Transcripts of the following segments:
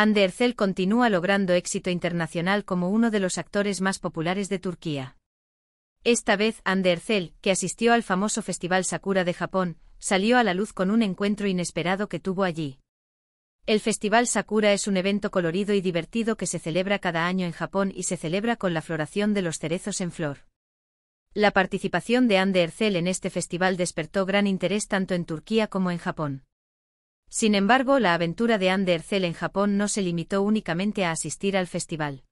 Andersel continúa logrando éxito internacional como uno de los actores más populares de Turquía. Esta vez Andercel, que asistió al famoso Festival Sakura de Japón, salió a la luz con un encuentro inesperado que tuvo allí. El Festival Sakura es un evento colorido y divertido que se celebra cada año en Japón y se celebra con la floración de los cerezos en flor. La participación de Andersel en este festival despertó gran interés tanto en Turquía como en Japón. Sin embargo, la aventura de Andercel en Japón no se limitó únicamente a asistir al festival.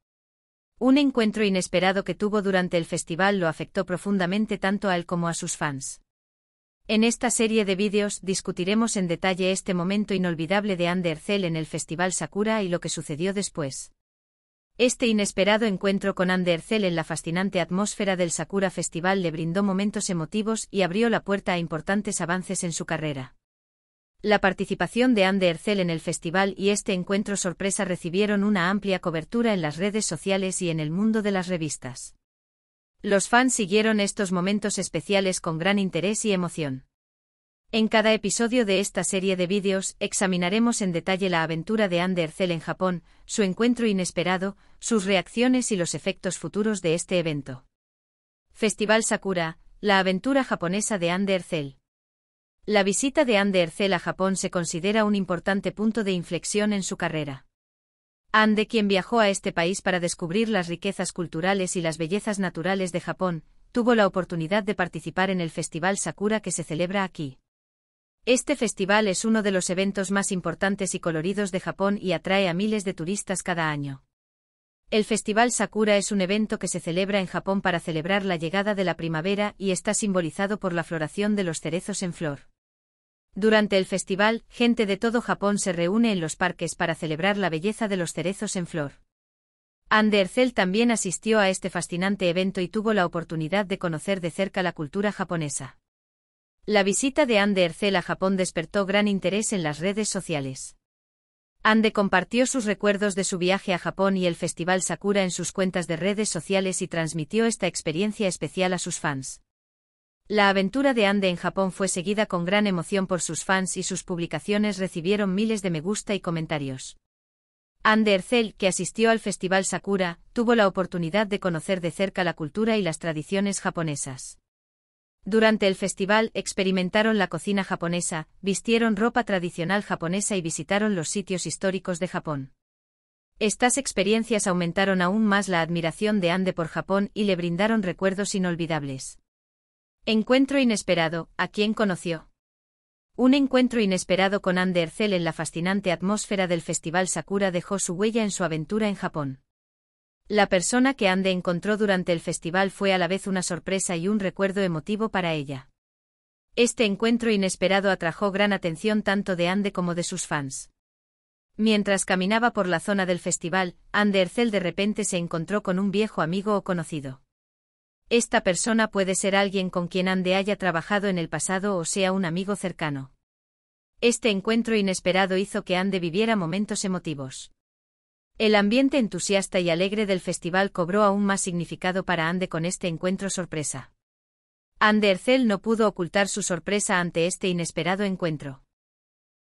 Un encuentro inesperado que tuvo durante el festival lo afectó profundamente tanto a él como a sus fans. En esta serie de vídeos discutiremos en detalle este momento inolvidable de Andercel en el Festival Sakura y lo que sucedió después. Este inesperado encuentro con Andercel en la fascinante atmósfera del Sakura Festival le brindó momentos emotivos y abrió la puerta a importantes avances en su carrera. La participación de Anne de en el festival y este encuentro sorpresa recibieron una amplia cobertura en las redes sociales y en el mundo de las revistas. Los fans siguieron estos momentos especiales con gran interés y emoción. En cada episodio de esta serie de vídeos examinaremos en detalle la aventura de Anne de en Japón, su encuentro inesperado, sus reacciones y los efectos futuros de este evento. Festival Sakura, la aventura japonesa de Anne de la visita de Ande Hercel a Japón se considera un importante punto de inflexión en su carrera. Ande quien viajó a este país para descubrir las riquezas culturales y las bellezas naturales de Japón, tuvo la oportunidad de participar en el Festival Sakura que se celebra aquí. Este festival es uno de los eventos más importantes y coloridos de Japón y atrae a miles de turistas cada año. El Festival Sakura es un evento que se celebra en Japón para celebrar la llegada de la primavera y está simbolizado por la floración de los cerezos en flor. Durante el festival, gente de todo Japón se reúne en los parques para celebrar la belleza de los cerezos en flor. Hercel también asistió a este fascinante evento y tuvo la oportunidad de conocer de cerca la cultura japonesa. La visita de Ande Ercel a Japón despertó gran interés en las redes sociales. Ande compartió sus recuerdos de su viaje a Japón y el Festival Sakura en sus cuentas de redes sociales y transmitió esta experiencia especial a sus fans. La aventura de Ande en Japón fue seguida con gran emoción por sus fans y sus publicaciones recibieron miles de me gusta y comentarios. Ande Ercel, que asistió al Festival Sakura, tuvo la oportunidad de conocer de cerca la cultura y las tradiciones japonesas. Durante el festival experimentaron la cocina japonesa, vistieron ropa tradicional japonesa y visitaron los sitios históricos de Japón. Estas experiencias aumentaron aún más la admiración de Ande por Japón y le brindaron recuerdos inolvidables. Encuentro inesperado, ¿a quién conoció? Un encuentro inesperado con ande Ercel en la fascinante atmósfera del Festival Sakura dejó su huella en su aventura en Japón. La persona que Ande encontró durante el festival fue a la vez una sorpresa y un recuerdo emotivo para ella. Este encuentro inesperado atrajo gran atención tanto de Ande como de sus fans. Mientras caminaba por la zona del festival, Ande Ercel de repente se encontró con un viejo amigo o conocido. Esta persona puede ser alguien con quien Ande haya trabajado en el pasado o sea un amigo cercano. Este encuentro inesperado hizo que Ande viviera momentos emotivos. El ambiente entusiasta y alegre del festival cobró aún más significado para Ande con este encuentro sorpresa. Ande Ercel no pudo ocultar su sorpresa ante este inesperado encuentro.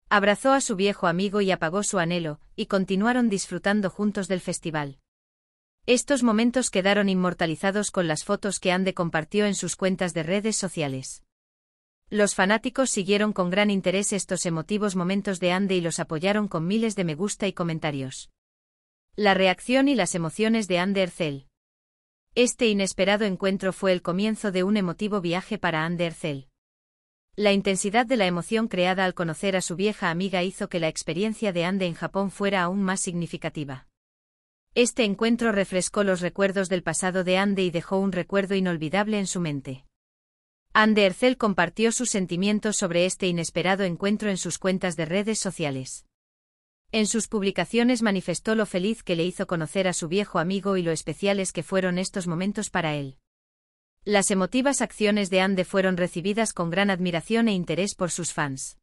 Abrazó a su viejo amigo y apagó su anhelo, y continuaron disfrutando juntos del festival. Estos momentos quedaron inmortalizados con las fotos que Ande compartió en sus cuentas de redes sociales. Los fanáticos siguieron con gran interés estos emotivos momentos de Ande y los apoyaron con miles de me gusta y comentarios. La reacción y las emociones de Ande Ercel. Este inesperado encuentro fue el comienzo de un emotivo viaje para Ande Ercel. La intensidad de la emoción creada al conocer a su vieja amiga hizo que la experiencia de Ande en Japón fuera aún más significativa. Este encuentro refrescó los recuerdos del pasado de Ande y dejó un recuerdo inolvidable en su mente. Ande Ercel compartió sus sentimientos sobre este inesperado encuentro en sus cuentas de redes sociales. En sus publicaciones manifestó lo feliz que le hizo conocer a su viejo amigo y lo especiales que fueron estos momentos para él. Las emotivas acciones de Ande fueron recibidas con gran admiración e interés por sus fans.